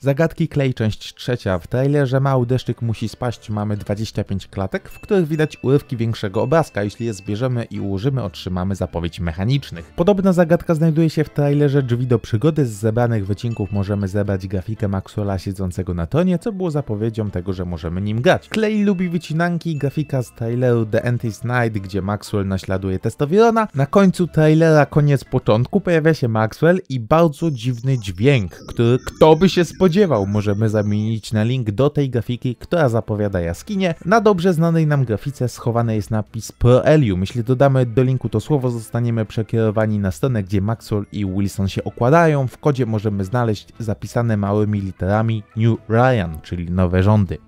Zagadki Clay, część trzecia. W trailerze mały deszczyk musi spaść. Mamy 25 klatek, w których widać urywki większego obrazka. Jeśli je zbierzemy i ułożymy, otrzymamy zapowiedź mechanicznych. Podobna zagadka znajduje się w trailerze Drzwi do przygody. Z zebranych wycinków możemy zebrać grafikę Maxwella siedzącego na tonie, co było zapowiedzią tego, że możemy nim grać. Clay lubi wycinanki grafika z traileru The Antis Night, gdzie Maxwell naśladuje testowirona. Na końcu trailera koniec początku pojawia się Maxwell i bardzo dziwny dźwięk, który kto by się spodziewał spodziewał, możemy zamienić na link do tej grafiki, która zapowiada jaskinie. Na dobrze znanej nam grafice schowany jest napis Proelium. Jeśli dodamy do linku to słowo, zostaniemy przekierowani na stronę, gdzie Maxwell i Wilson się okładają. W kodzie możemy znaleźć zapisane małymi literami New Ryan, czyli nowe rządy.